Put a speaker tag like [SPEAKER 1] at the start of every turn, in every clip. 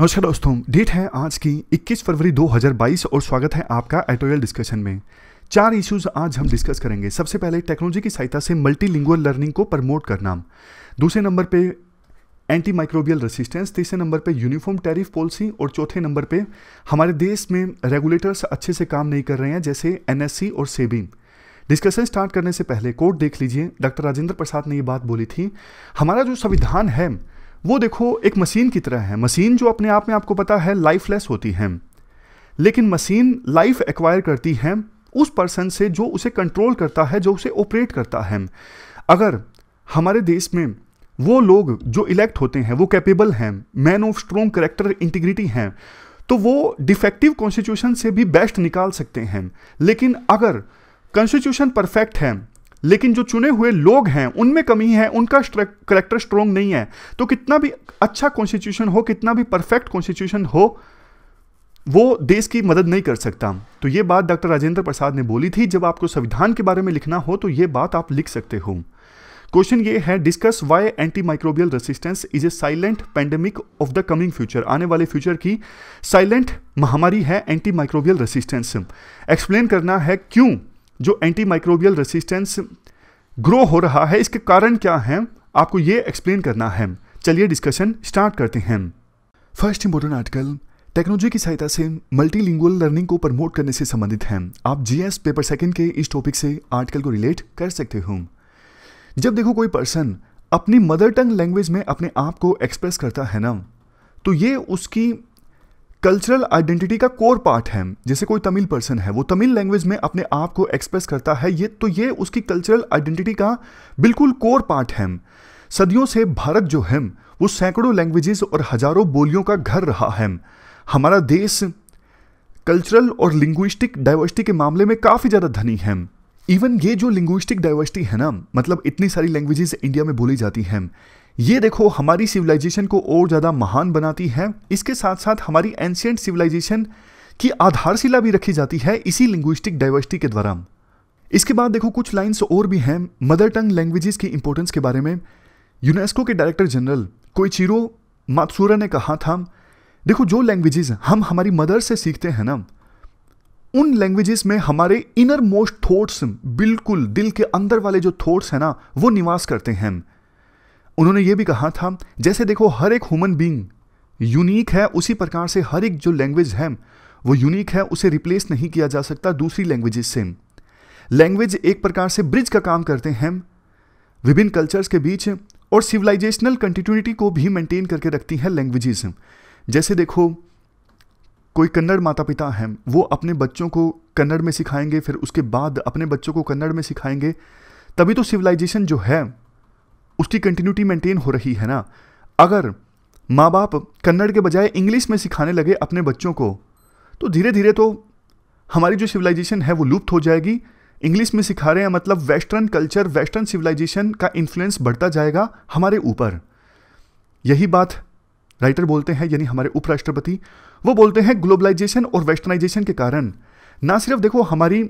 [SPEAKER 1] नमस्कार दोस्तों डेट है आज की 21 फरवरी 2022 और स्वागत है आपका एटोरियल डिस्कशन में चार इश्यूज आज हम डिस्कस करेंगे सबसे पहले टेक्नोलॉजी की सहायता से मल्टीलिंगुअल लर्निंग को प्रमोट करना दूसरे नंबर पे एंटी माइक्रोबियल रेसिस्टेंस तीसरे नंबर पे यूनिफॉर्म टैरिफ पॉलिसी और चौथे नंबर पे हमारे देश में रेगुलेटर्स अच्छे से काम नहीं कर रहे हैं जैसे एनएससी और सेबी डिस्कशन स्टार्ट करने से पहले कोर्ट देख लीजिए डॉक्टर राजेंद्र प्रसाद ने ये बात बोली थी हमारा जो संविधान है वो देखो एक मशीन की तरह है मशीन जो अपने आप में आपको पता है लाइफलेस होती है लेकिन मशीन लाइफ एक्वायर करती है उस पर्सन से जो उसे कंट्रोल करता है जो उसे ऑपरेट करता है अगर हमारे देश में वो लोग जो इलेक्ट होते हैं वो कैपेबल हैं man of strong character integrity हैं तो वो डिफेक्टिव कॉन्स्टिट्यूशन से भी बेस्ट निकाल सकते हैं लेकिन अगर कॉन्स्टिट्यूशन परफेक्ट है लेकिन जो चुने हुए लोग हैं उनमें कमी है उनका करेक्टर स्ट्रॉन्ग नहीं है तो कितना भी अच्छा कॉन्स्टिट्यूशन हो कितना भी परफेक्ट कॉन्स्टिट्यूशन हो वो देश की मदद नहीं कर सकता तो ये बात डॉक्टर राजेंद्र प्रसाद ने बोली थी जब आपको संविधान के बारे में लिखना हो तो ये बात आप लिख सकते हो क्वेश्चन ये है discuss why anti microbial resistance is a silent pandemic of the coming future आने वाले फ्यूचर की साइलेंट महामारी है एंटी माइक्रोबियल रेसिस्टेंस एक्सप्लेन करना है क्यों जो एंटी माइक्रोबियल रेसिस्टेंस ग्रो हो रहा है इसके कारण क्या हैं आपको ये एक्सप्लेन करना है चलिए डिस्कशन स्टार्ट करते हैं फर्स्ट इम्पोर्टेंट आर्टिकल टेक्नोलॉजी की सहायता से मल्टीलिंगुअल लर्निंग को प्रमोट करने से संबंधित हैं आप जीएस पेपर सेकंड के इस टॉपिक से आर्टिकल को रिलेट कर सकते हो जब देखो कोई पर्सन अपनी मदर टंग लैंग्वेज में अपने आप को एक्सप्रेस करता है ना तो ये उसकी कल्चरल आइडेंटिटी का कोर पार्ट है जैसे कोई तमिल पर्सन है वो तमिल लैंग्वेज में अपने आप को एक्सप्रेस करता है ये तो ये उसकी कल्चरल आइडेंटिटी का बिल्कुल कोर पार्ट है सदियों से भारत जो है वो सैकड़ों लैंग्वेजेस और हजारों बोलियों का घर रहा है हमारा देश कल्चरल और लिंग्विस्टिक डाइवर्सिटी के मामले में काफ़ी ज़्यादा धनी है इवन ये जो लिंग्विस्टिक डाइवर्सिटी है ना मतलब इतनी सारी लैंग्वेजेस इंडिया में बोली जाती हैं ये देखो हमारी सिविलाइजेशन को और ज़्यादा महान बनाती है इसके साथ साथ हमारी एंशियंट सिविलाइजेशन की आधारशिला भी रखी जाती है इसी लिंग्विस्टिक डाइवर्सिटी के द्वारा इसके बाद देखो कुछ लाइन्स और भी हैं मदर टंग लैंग्वेजेस की इंपॉर्टेंस के बारे में यूनेस्को के डायरेक्टर जनरल कोइचिरो मातसूरा ने कहा था देखो जो लैंग्वेजेस हम हमारी मदर से सीखते हैं ना उन लैंग्वेजेस में हमारे इनर मोस्ट थॉट्स बिल्कुल दिल के अंदर वाले जो थॉट्स हैं ना वो निवास करते हैं उन्होंने ये भी कहा था जैसे देखो हर एक ह्यूमन बींग यूनिक है उसी प्रकार से हर एक जो लैंग्वेज है वो यूनिक है उसे रिप्लेस नहीं किया जा सकता दूसरी लैंग्वेजेस से लैंग्वेज एक प्रकार से ब्रिज का काम करते हैं विभिन्न कल्चर्स के बीच और सिविलाइजेशनल कंटिन्यूटी को भी मेंटेन करके रखती हैं लैंग्वेजेस जैसे देखो कोई कन्नड़ माता पिता हैं वो अपने बच्चों को कन्नड़ में सिखाएंगे फिर उसके बाद अपने बच्चों को कन्नड़ में सिखाएंगे तभी तो सिविलाइजेशन जो है उसकी कंटिन्यूटी मेंटेन हो रही है ना अगर माँ बाप कन्नड़ के बजाय इंग्लिश में सिखाने लगे अपने बच्चों को तो धीरे धीरे तो हमारी जो सिविलाइजेशन है वो लुप्त हो जाएगी इंग्लिश में सिखा रहे हैं मतलब वेस्टर्न कल्चर वेस्टर्न सिविलाइजेशन का इन्फ्लुएंस बढ़ता जाएगा हमारे ऊपर यही बात राइटर बोलते हैं यानी हमारे उपराष्ट्रपति वो बोलते हैं ग्लोबलाइजेशन और वेस्टर्नाइजेशन के कारण ना सिर्फ देखो हमारी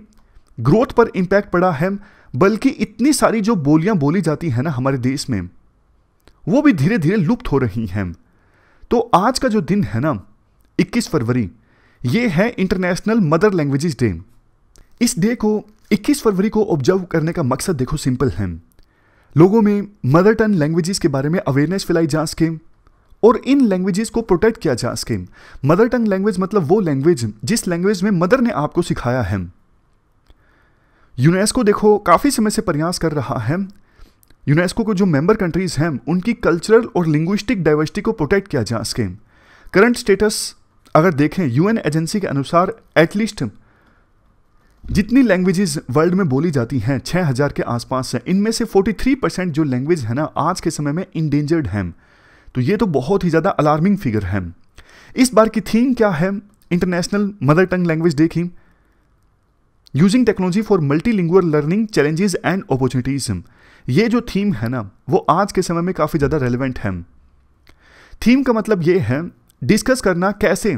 [SPEAKER 1] ग्रोथ पर इम्पैक्ट पड़ा है बल्कि इतनी सारी जो बोलियां बोली जाती हैं ना हमारे देश में वो भी धीरे धीरे लुप्त हो रही हैं तो आज का जो दिन है ना 21 फरवरी ये है इंटरनेशनल मदर लैंग्वेजेस डे इस डे को 21 फरवरी को ऑब्जर्व करने का मकसद देखो सिंपल है लोगों में मदर टन लैंग्वेजेस के बारे में अवेयरनेस फैलाई जा सके और इन लैंग्वेजेस को प्रोटेक्ट किया जा सके मदर टंग लैंग्वेज मतलब वो लैंग्वेज जिस लैंग्वेज में मदर ने आपको सिखाया है यूनेस्को देखो काफ़ी समय से प्रयास कर रहा है यूनेस्को को जो मेंबर कंट्रीज़ हैं उनकी कल्चरल और लिंग्विस्टिक डाइवर्सिटी को प्रोटेक्ट किया जा सके करंट स्टेटस अगर देखें यूएन एजेंसी के अनुसार एटलीस्ट जितनी लैंग्वेजेस वर्ल्ड में बोली जाती हैं 6000 के आसपास हैं इनमें से 43 परसेंट जो लैंग्वेज है ना आज के समय में इंडेंजर्ड हैं तो ये तो बहुत ही ज़्यादा अलार्मिंग फिगर है इस बार की थीम क्या है इंटरनेशनल मदर टंग लैंग्वेज देखी using technology for multilingual learning challenges and opportunities ये जो थीम है ना वो आज के समय में काफ़ी ज़्यादा रेलिवेंट है थीम का मतलब ये है डिस्कस करना कैसे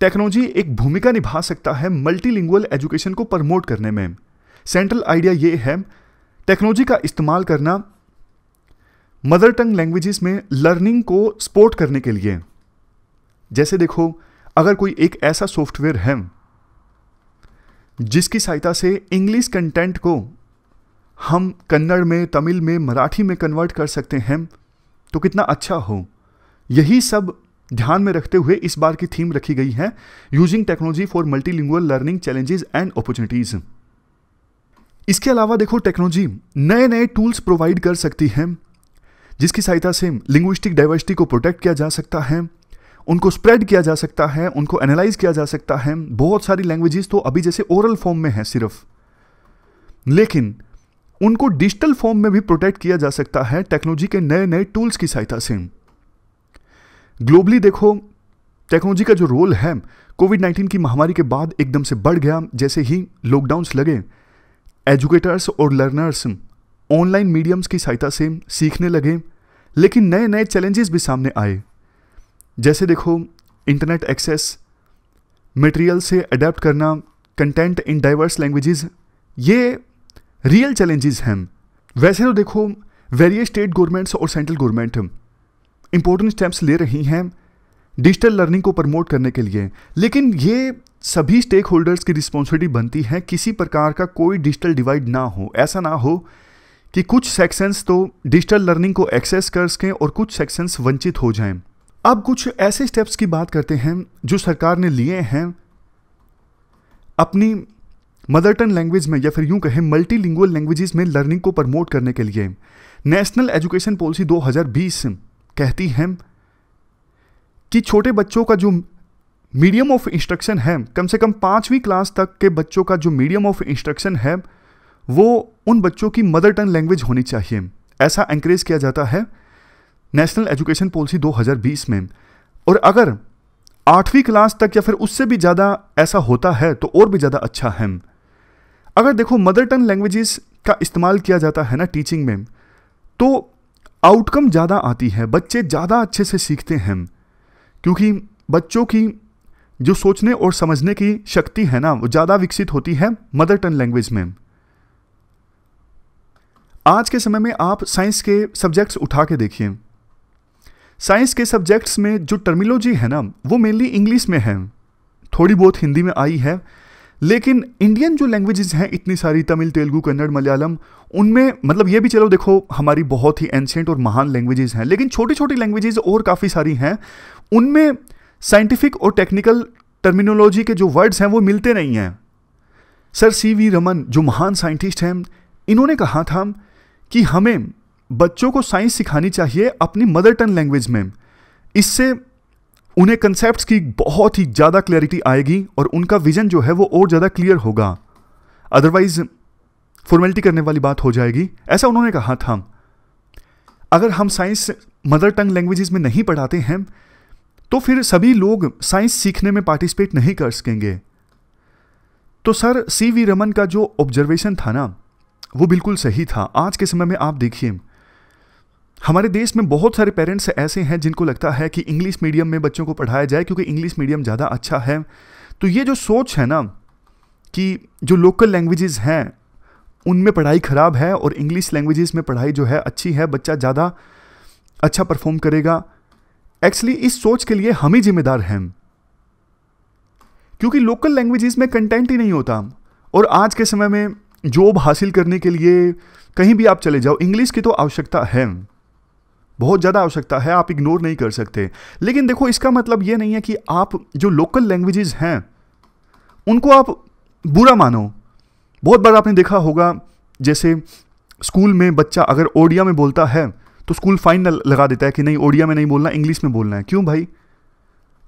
[SPEAKER 1] टेक्नोलॉजी एक भूमिका निभा सकता है मल्टीलिंगुअल एजुकेशन को प्रमोट करने में सेंट्रल आइडिया ये है टेक्नोलॉजी का इस्तेमाल करना मदर टंग लैंग्वेजेस में लर्निंग को सपोर्ट करने के लिए जैसे देखो अगर कोई एक ऐसा सॉफ्टवेयर है जिसकी सहायता से इंग्लिश कंटेंट को हम कन्नड़ में तमिल में मराठी में कन्वर्ट कर सकते हैं तो कितना अच्छा हो यही सब ध्यान में रखते हुए इस बार की थीम रखी गई है using technology for multi learning challenges and opportunities इसके अलावा देखो टेक्नोलॉजी नए नए टूल्स प्रोवाइड कर सकती है जिसकी सहायता से लिंग्विस्टिक डाइवर्सिटी को प्रोटेक्ट किया जा सकता है उनको स्प्रेड किया जा सकता है उनको एनालाइज किया जा सकता है बहुत सारी लैंग्वेजेस तो अभी जैसे ओरल फॉर्म में है सिर्फ लेकिन उनको डिजिटल फॉर्म में भी प्रोटेक्ट किया जा सकता है टेक्नोलॉजी के नए नए टूल्स की सहायता से ग्लोबली देखो टेक्नोलॉजी का जो रोल है कोविड नाइन्टीन की महामारी के बाद एकदम से बढ़ गया जैसे ही लॉकडाउंस लगे एजुकेटर्स और लर्नर्स ऑनलाइन मीडियम्स की सहायता से सीखने लगे लेकिन नए नए चैलेंजेस भी सामने आए जैसे देखो इंटरनेट एक्सेस मटेरियल से अडेप्ट करना कंटेंट इन डाइवर्स लैंग्वेजेस ये रियल चैलेंजेस हैं वैसे तो देखो वेरियस स्टेट गवर्नमेंट्स और सेंट्रल गवर्नमेंट इंपॉर्टेंट स्टेप्स ले रही हैं डिजिटल लर्निंग को प्रमोट करने के लिए लेकिन ये सभी स्टेक होल्डर्स की रिस्पॉन्सिबिलिटी बनती है किसी प्रकार का कोई डिजिटल डिवाइड ना हो ऐसा ना हो कि कुछ सेक्शंस तो डिजिटल लर्निंग को एक्सेस कर सकें और कुछ सेक्शंस वंचित हो जाएं अब कुछ ऐसे स्टेप्स की बात करते हैं जो सरकार ने लिए हैं अपनी मदर टन लैंग्वेज में या फिर यूं कहें मल्टी लिंगुअल लैंग्वेजेस में लर्निंग को प्रमोट करने के लिए नेशनल एजुकेशन पॉलिसी 2020 कहती है कि छोटे बच्चों का जो मीडियम ऑफ इंस्ट्रक्शन है कम से कम पांचवीं क्लास तक के बच्चों का जो मीडियम ऑफ इंस्ट्रक्शन है वो उन बच्चों की मदर टन लैंग्वेज होनी चाहिए ऐसा एंकरेज किया जाता है नेशनल एजुकेशन पॉलिसी 2020 में और अगर आठवीं क्लास तक या फिर उससे भी ज़्यादा ऐसा होता है तो और भी ज़्यादा अच्छा है अगर देखो मदर टंग लैंग्वेजेस का इस्तेमाल किया जाता है ना टीचिंग में तो आउटकम ज़्यादा आती है बच्चे ज़्यादा अच्छे से सीखते हैं क्योंकि बच्चों की जो सोचने और समझने की शक्ति है ना वो ज़्यादा विकसित होती है मदर टंग लैंग्वेज में आज के समय में आप साइंस के सब्जेक्ट्स उठा के देखिए साइंस के सब्जेक्ट्स में जो टर्मिनोलॉजी है ना वो मेनली इंग्लिश में है थोड़ी बहुत हिंदी में आई है लेकिन इंडियन जो लैंग्वेजेस हैं इतनी सारी तमिल तेलुगू कन्नड़ मलयालम उनमें मतलब ये भी चलो देखो हमारी बहुत ही एंशेंट और महान लैंग्वेजेस हैं लेकिन छोटी छोटी लैंग्वेजेस और काफ़ी सारी हैं उनमें साइंटिफिक और टेक्निकल टर्मिनोलॉजी के जो वर्ड्स हैं वो मिलते नहीं हैं सर सी वी रमन जो महान साइंटिस्ट हैं इन्होंने कहा था कि हमें बच्चों को साइंस सिखानी चाहिए अपनी मदर टंग लैंग्वेज में इससे उन्हें कंसेप्ट की बहुत ही ज़्यादा क्लैरिटी आएगी और उनका विजन जो है वो और ज़्यादा क्लियर होगा अदरवाइज फॉर्मेलिटी करने वाली बात हो जाएगी ऐसा उन्होंने कहा था अगर हम साइंस मदर टंग लैंग्वेजेस में नहीं पढ़ाते हैं तो फिर सभी लोग साइंस सीखने में पार्टिसिपेट नहीं कर सकेंगे तो सर सी वी रमन का जो ऑब्जर्वेशन था ना वो बिल्कुल सही था आज के समय में आप देखिए हमारे देश में बहुत सारे पेरेंट्स ऐसे हैं जिनको लगता है कि इंग्लिश मीडियम में बच्चों को पढ़ाया जाए क्योंकि इंग्लिश मीडियम ज़्यादा अच्छा है तो ये जो सोच है ना कि जो लोकल लैंग्वेजेस हैं उनमें पढ़ाई ख़राब है और इंग्लिश लैंग्वेजेस में पढ़ाई जो है अच्छी है बच्चा ज़्यादा अच्छा परफॉर्म करेगा एक्चुअली इस सोच के लिए हम ही जिम्मेदार हैं क्योंकि लोकल लैंग्वेजेस में कंटेंट ही नहीं होता और आज के समय में जॉब हासिल करने के लिए कहीं भी आप चले जाओ इंग्लिश की तो आवश्यकता है बहुत ज़्यादा आवश्यकता है आप इग्नोर नहीं कर सकते लेकिन देखो इसका मतलब ये नहीं है कि आप जो लोकल लैंग्वेजेस हैं उनको आप बुरा मानो बहुत बार आपने देखा होगा जैसे स्कूल में बच्चा अगर ओडिया में बोलता है तो स्कूल फाइन लगा देता है कि नहीं ओडिया में नहीं बोलना इंग्लिश में बोलना है क्यों भाई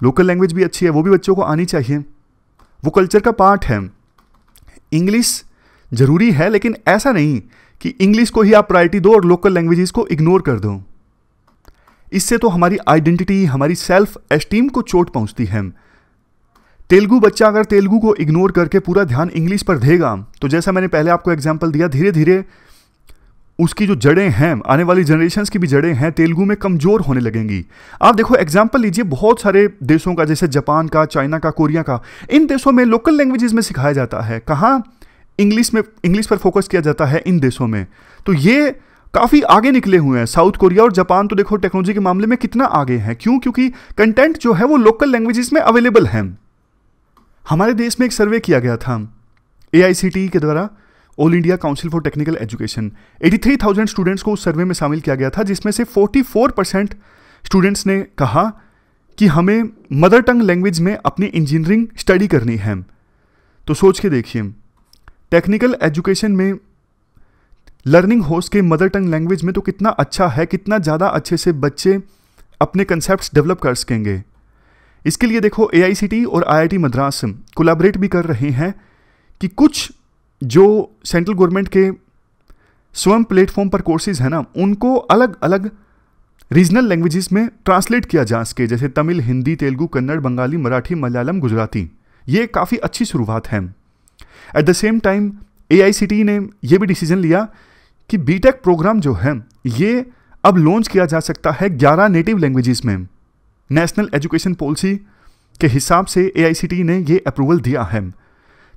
[SPEAKER 1] लोकल लैंग्वेज भी अच्छी है वो भी बच्चों को आनी चाहिए वो कल्चर का पार्ट है इंग्लिश ज़रूरी है लेकिन ऐसा नहीं कि इंग्लिश को ही आप प्रायोरिटी दो और लोकल लैंग्वेजेस को इग्नोर कर दो इससे तो हमारी आइडेंटिटी हमारी सेल्फ एस्टीम को चोट पहुंचती है तेलुगु बच्चा अगर तेलुगु को इग्नोर करके पूरा ध्यान इंग्लिश पर देगा तो जैसा मैंने पहले आपको एग्जाम्पल दिया धीरे धीरे उसकी जो जड़ें हैं आने वाली जनरेशन की भी जड़ें हैं तेलुगु में कमज़ोर होने लगेंगी आप देखो एग्जाम्पल लीजिए बहुत सारे देशों का जैसे जापान का चाइना का कोरिया का इन देशों में लोकल लैंग्वेजेस में सिखाया जाता है कहाँ इंग्लिश में इंग्लिश पर फोकस किया जाता है इन देशों में तो ये काफ़ी आगे निकले हुए हैं साउथ कोरिया और जापान तो देखो टेक्नोलॉजी के मामले में कितना आगे हैं क्यों क्योंकि कंटेंट जो है वो लोकल लैंग्वेजेस में अवेलेबल है हमारे देश में एक सर्वे किया गया था ए e के द्वारा all India council for technical education 83,000 students को उस सर्वे में शामिल किया गया था जिसमें से 44 परसेंट स्टूडेंट्स ने कहा कि हमें मदर टंग लैंग्वेज में अपनी इंजीनियरिंग स्टडी करनी है तो सोच के देखिए टेक्निकल एजुकेशन में लर्निंग होस के मदर टंग लैंग्वेज में तो कितना अच्छा है कितना ज़्यादा अच्छे से बच्चे अपने कंसेप्ट डेवलप कर सकेंगे इसके लिए देखो ए और आई मद्रास कोलाबरेट भी कर रहे हैं कि कुछ जो सेंट्रल गवर्नमेंट के स्वयं प्लेटफॉर्म पर कोर्सेज हैं ना उनको अलग अलग रीजनल लैंग्वेजेस में ट्रांसलेट किया जा सके जैसे तमिल हिंदी तेलुगू कन्नड़ बंगाली मराठी मलयालम गुजराती ये काफ़ी अच्छी शुरुआत है एट द सेम टाइम ए ने यह भी डिसीजन लिया कि बीटेक प्रोग्राम जो है ये अब लॉन्च किया जा सकता है 11 नेटिव लैंग्वेजेस में नेशनल एजुकेशन पॉलिसी के हिसाब से ए e ने ये अप्रूवल दिया है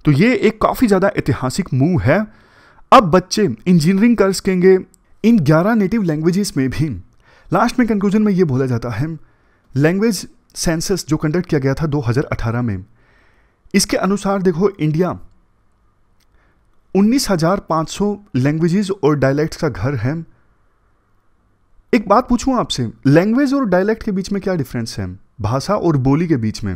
[SPEAKER 1] तो ये एक काफ़ी ज़्यादा ऐतिहासिक मूव है अब बच्चे इंजीनियरिंग कर सकेंगे इन 11 नेटिव लैंग्वेजेस में भी लास्ट में कंक्लूजन में ये बोला जाता है लैंग्वेज सेंसस जो कंडक्ट किया गया था 2018 में इसके अनुसार देखो इंडिया उन्नीस हजार पाँच सौ लैंग्वेजेस और डायलैक्ट्स का घर है एक बात पूछूं आपसे लैंग्वेज और डायलैक्ट के बीच में क्या डिफरेंस है भाषा और बोली के बीच में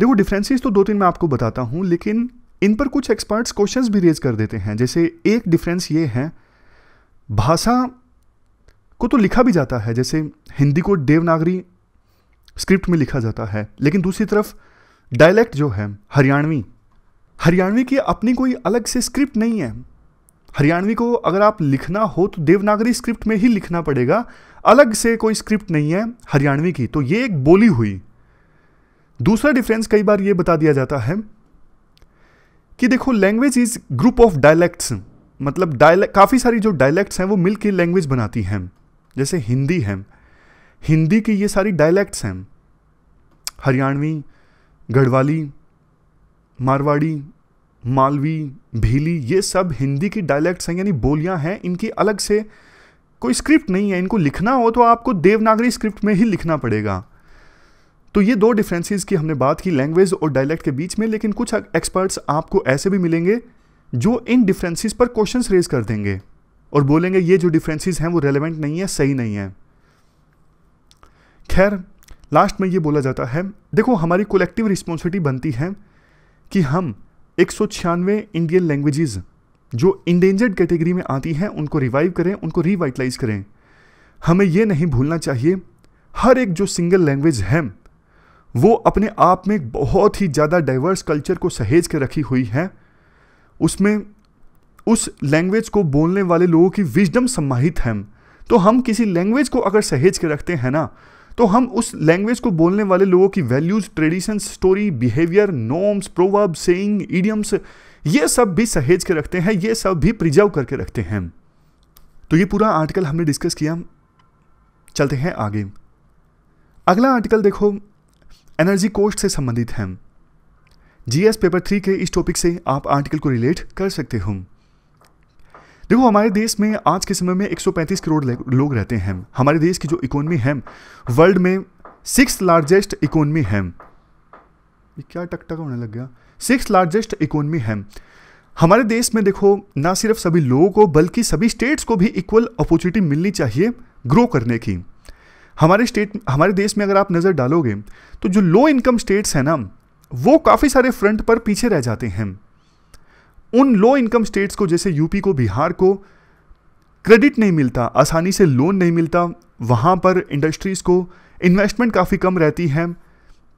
[SPEAKER 1] देखो डिफरेंसेस तो दो तीन मैं आपको बताता हूँ लेकिन इन पर कुछ एक्सपर्ट्स क्वेश्चंस भी रेज कर देते हैं जैसे एक डिफरेंस ये है भाषा को तो लिखा भी जाता है जैसे हिंदी को देवनागरी स्क्रिप्ट में लिखा जाता है लेकिन दूसरी तरफ डायलैक्ट जो है हरियाणवी हरियाणवी की अपनी कोई अलग से स्क्रिप्ट नहीं है हरियाणवी को अगर आप लिखना हो तो देवनागरी स्क्रिप्ट में ही लिखना पड़ेगा अलग से कोई स्क्रिप्ट नहीं है हरियाणवी की तो ये एक बोली हुई दूसरा डिफरेंस कई बार ये बता दिया जाता है कि देखो language is group of dialects मतलब डायलैक्ट काफ़ी सारी जो डायलैक्ट्स हैं वो मिल लैंग्वेज बनाती हैं जैसे हिंदी है हिंदी की ये सारी डायलैक्ट्स हैं हरियाणवी गढ़वाली मारवाड़ी मालवी भीली ये सब हिंदी की डायलैक्ट्स हैं यानी बोलियां हैं इनकी अलग से कोई स्क्रिप्ट नहीं है इनको लिखना हो तो आपको देवनागरी स्क्रिप्ट में ही लिखना पड़ेगा तो ये दो डिफरेंसेस की हमने बात की लैंग्वेज और डायलैक्ट के बीच में लेकिन कुछ एक्सपर्ट्स आपको ऐसे भी मिलेंगे जो इन डिफरेंसेस पर क्वेश्चन रेज कर देंगे और बोलेंगे ये जो डिफरेंसेस हैं वो रेलिवेंट नहीं है सही नहीं है खैर लास्ट में ये बोला जाता है देखो हमारी कोलेक्टिव रिस्पॉन्सिबिलिटी बनती है कि हम एक इंडियन लैंग्वेजेस जो इंडेंजर्ड कैटेगरी में आती हैं उनको रिवाइव करें उनको रिवाइटलाइज करें हमें यह नहीं भूलना चाहिए हर एक जो सिंगल लैंग्वेज है वो अपने आप में बहुत ही ज़्यादा डाइवर्स कल्चर को सहेज के रखी हुई है उसमें उस लैंग्वेज को बोलने वाले लोगों की विजडम सम्माहित है तो हम किसी लैंग्वेज को अगर सहेज के रखते हैं ना तो हम उस लैंग्वेज को बोलने वाले लोगों की values tradition story behaviour norms proverb saying idioms ये सब भी सहेज के रखते हैं ये सब भी प्रिजर्व करके रखते हैं तो ये पूरा आर्टिकल हमने डिस्कस किया चलते हैं आगे अगला आर्टिकल देखो एनर्जी कोस्ट से संबंधित है जीएस पेपर थ्री के इस टॉपिक से आप आर्टिकल को रिलेट कर सकते हो देखो हमारे देश में आज के समय में 135 करोड़ लोग रहते हैं हमारे देश की जो इकोनॉमी है वर्ल्ड में सिक्स लार्जेस्ट इकोनॉमी है ये क्या टकटक होने लग गया सिक्स लार्जेस्ट इकोनॉमी है हमारे देश में देखो ना सिर्फ सभी लोगों को बल्कि सभी स्टेट्स को भी इक्वल अपॉर्चुनिटी मिलनी चाहिए ग्रो करने की हमारे स्टेट हमारे देश में अगर आप नज़र डालोगे तो जो लो इनकम स्टेट्स हैं ना वो काफ़ी सारे फ्रंट पर पीछे रह जाते हैं उन लो इनकम स्टेट्स को जैसे यूपी को बिहार को क्रेडिट नहीं मिलता आसानी से लोन नहीं मिलता वहाँ पर इंडस्ट्रीज़ को इन्वेस्टमेंट काफ़ी कम रहती है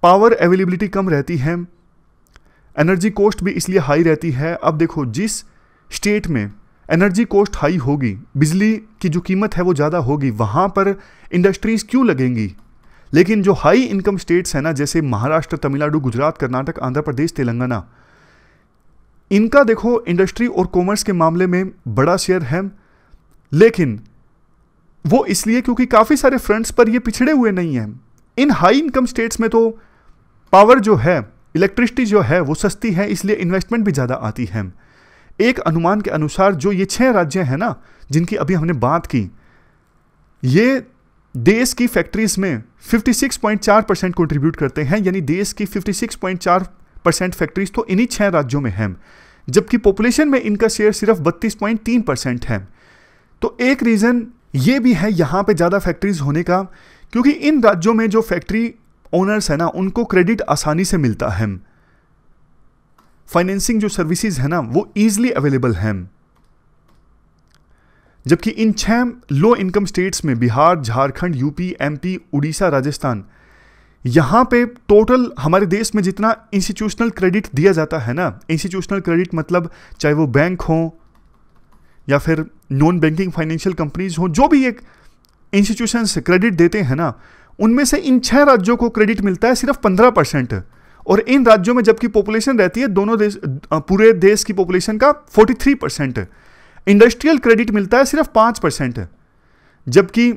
[SPEAKER 1] पावर अवेलेबिलिटी कम रहती है एनर्जी कॉस्ट भी इसलिए हाई रहती है अब देखो जिस स्टेट में एनर्जी कॉस्ट हाई होगी बिजली की जो कीमत है वो ज़्यादा होगी वहाँ पर इंडस्ट्रीज़ क्यों लगेंगी लेकिन जो हाई इनकम स्टेट्स हैं ना जैसे महाराष्ट्र तमिलनाडु गुजरात कर्नाटक आंध्र प्रदेश तेलंगाना इनका देखो इंडस्ट्री और कॉमर्स के मामले में बड़ा शेयर है लेकिन वो इसलिए क्योंकि काफ़ी सारे फ्रंट्स पर ये पिछड़े हुए नहीं हैं इन हाई इनकम स्टेट्स में तो पावर जो है इलेक्ट्रिसिटी जो है वो सस्ती है इसलिए इन्वेस्टमेंट भी ज़्यादा आती है एक अनुमान के अनुसार जो ये छह राज्य हैं ना जिनकी अभी हमने बात की ये देश की फैक्ट्रीज में 56.4 परसेंट कॉन्ट्रीब्यूट करते हैं यानी देश की 56.4 परसेंट फैक्ट्रीज तो इन्हीं छह राज्यों में हैं जबकि पॉपुलेशन में इनका शेयर सिर्फ बत्तीस पॉइंट तीन परसेंट है तो एक रीज़न ये भी है यहाँ पे ज़्यादा फैक्ट्रीज होने का क्योंकि इन राज्यों में जो फैक्ट्री ओनर्स है ना उनको क्रेडिट आसानी से मिलता है फाइनेंसिंग जो सर्विसेज है ना वो ईजिली अवेलेबल है जबकि इन छह लो इनकम स्टेट्स में बिहार झारखंड यूपी एमपी उड़ीसा राजस्थान यहाँ पे टोटल हमारे देश में जितना इंस्टीट्यूशनल क्रेडिट दिया जाता है ना इंस्टीट्यूशनल क्रेडिट मतलब चाहे वो बैंक हो या फिर नॉन बैंकिंग फाइनेंशियल कंपनीज हो जो भी एक इंस्टीट्यूशन क्रेडिट देते हैं ना उनमें से इन छह राज्यों को क्रेडिट मिलता है सिर्फ पंद्रह परसेंट और इन राज्यों में जबकि पॉपुलेशन रहती है दोनों देश पूरे देश की पॉपुलेशन का forty three percent industrial credit मिलता है सिर्फ पाँच परसेंट जबकि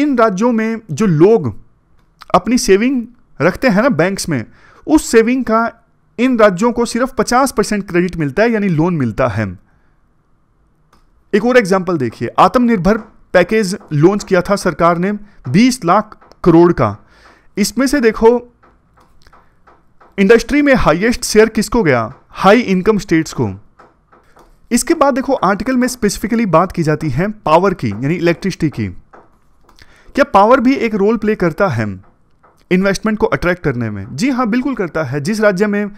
[SPEAKER 1] इन राज्यों में जो लोग अपनी सेविंग रखते हैं ना बैंक्स में उस सेविंग का इन राज्यों को सिर्फ 50 परसेंट क्रेडिट मिलता है यानी लोन मिलता है एक और एग्जांपल देखिए आत्मनिर्भर पैकेज लॉन्च किया था सरकार ने 20 लाख करोड़ का इसमें से देखो इंडस्ट्री में हाईएस्ट शेयर किसको गया हाई इनकम स्टेट्स को इसके बाद देखो आर्टिकल में स्पेसिफिकली बात की जाती है पावर की यानी इलेक्ट्रिसिटी की क्या पावर भी एक रोल प्ले करता है इन्वेस्टमेंट को अट्रैक्ट करने में जी हाँ बिल्कुल करता है जिस राज्य में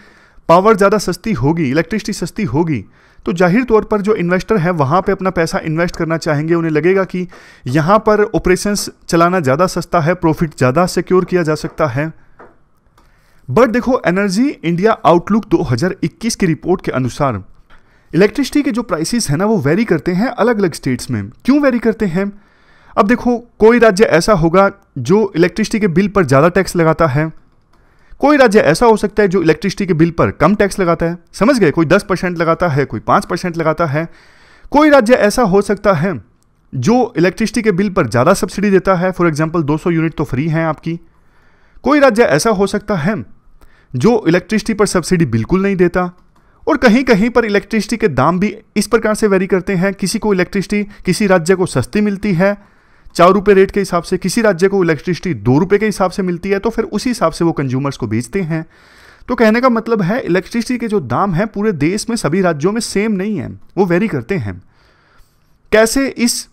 [SPEAKER 1] पावर ज़्यादा सस्ती होगी इलेक्ट्रिसिटी सस्ती होगी तो जाहिर तौर पर जो इन्वेस्टर हैं वहाँ पे अपना पैसा इन्वेस्ट करना चाहेंगे उन्हें लगेगा कि यहाँ पर ऑपरेशंस चलाना ज़्यादा सस्ता है प्रॉफिट ज़्यादा सिक्योर किया जा सकता है बट देखो एनर्जी इंडिया आउटलुक 2021 की रिपोर्ट के अनुसार इलेक्ट्रिसिटी के जो प्राइसेस हैं ना वो वेरी करते हैं अलग अलग स्टेट्स में क्यों वेरी करते हैं अब देखो कोई राज्य ऐसा होगा जो इलेक्ट्रिसिटी के बिल पर ज़्यादा टैक्स लगाता है कोई राज्य ऐसा हो सकता है जो इलेक्ट्रिसिटी के बिल पर कम टैक्स लगाता है समझ गए कोई दस परसेंट लगाता है कोई पाँच परसेंट लगाता है कोई राज्य ऐसा हो सकता है जो इलेक्ट्रिसिटी के बिल पर ज़्यादा सब्सिडी देता है फॉर एग्जाम्पल दो यूनिट तो फ्री हैं आपकी कोई राज्य ऐसा हो सकता है जो इलेक्ट्रिसिटी पर सब्सिडी बिल्कुल नहीं देता और कहीं कहीं पर इलेक्ट्रिसिटी के दाम भी इस प्रकार से वेरी करते हैं किसी को इलेक्ट्रिसिटी किसी राज्य को सस्ती मिलती है चार रुपये रेट के हिसाब से किसी राज्य को इलेक्ट्रिसिटी दो रुपये के हिसाब से मिलती है तो फिर उसी हिसाब से वो कंज्यूमर्स को बेचते हैं तो कहने का मतलब है इलेक्ट्रिसिटी के जो दाम है पूरे देश में सभी राज्यों में सेम नहीं है वो वेरी करते हैं कैसे इस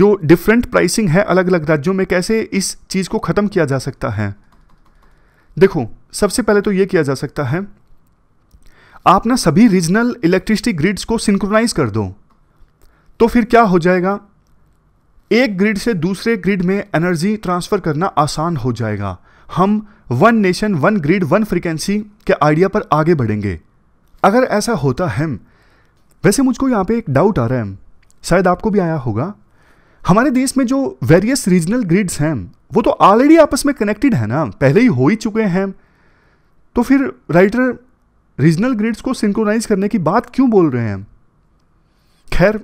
[SPEAKER 1] जो डिफरेंट प्राइसिंग है अलग अलग राज्यों में कैसे इस चीज़ को ख़त्म किया जा सकता है देखो सबसे पहले तो यह किया जा सकता है आप ना सभी रीजनल इलेक्ट्रिसिटी ग्रिड्स को सिंक्रोनाइज कर दो तो फिर क्या हो जाएगा एक ग्रिड से दूसरे ग्रिड में एनर्जी ट्रांसफ़र करना आसान हो जाएगा हम one nation one grid one frequency के आइडिया पर आगे बढ़ेंगे अगर ऐसा होता है वैसे मुझको यहाँ पे एक डाउट आ रहा है शायद आपको भी आया होगा हमारे देश में जो वेरियस रीजनल ग्रिड्स हैं वो तो ऑलरेडी आपस में कनेक्टेड है ना पहले ही हो ही चुके हैं तो फिर राइटर रीजनल ग्रिड्स को सिंक्रोनाइज करने की बात क्यों बोल रहे हैं खैर